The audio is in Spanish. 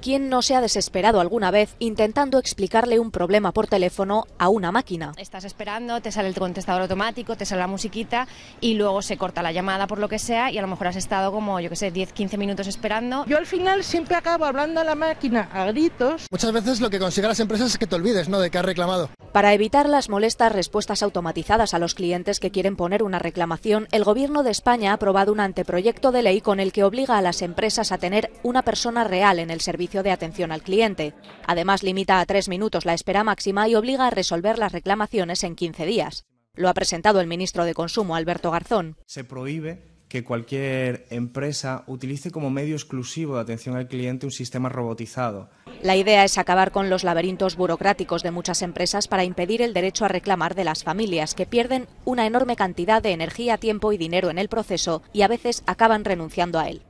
¿Quién no se ha desesperado alguna vez intentando explicarle un problema por teléfono a una máquina? Estás esperando, te sale el contestador automático, te sale la musiquita y luego se corta la llamada por lo que sea y a lo mejor has estado como, yo qué sé, 10, 15 minutos esperando. Yo al final siempre acabo hablando a la máquina a gritos. Muchas veces lo que consiguen las empresas es que te olvides, ¿no?, de que has reclamado. Para evitar las molestas respuestas automatizadas a los clientes que quieren poner una reclamación, el Gobierno de España ha aprobado un anteproyecto de ley con el que obliga a las empresas a tener una persona real en el servicio de atención al cliente. Además, limita a tres minutos la espera máxima y obliga a resolver las reclamaciones en 15 días. Lo ha presentado el ministro de Consumo, Alberto Garzón. Se prohíbe que cualquier empresa utilice como medio exclusivo de atención al cliente un sistema robotizado. La idea es acabar con los laberintos burocráticos de muchas empresas para impedir el derecho a reclamar de las familias que pierden una enorme cantidad de energía, tiempo y dinero en el proceso y a veces acaban renunciando a él.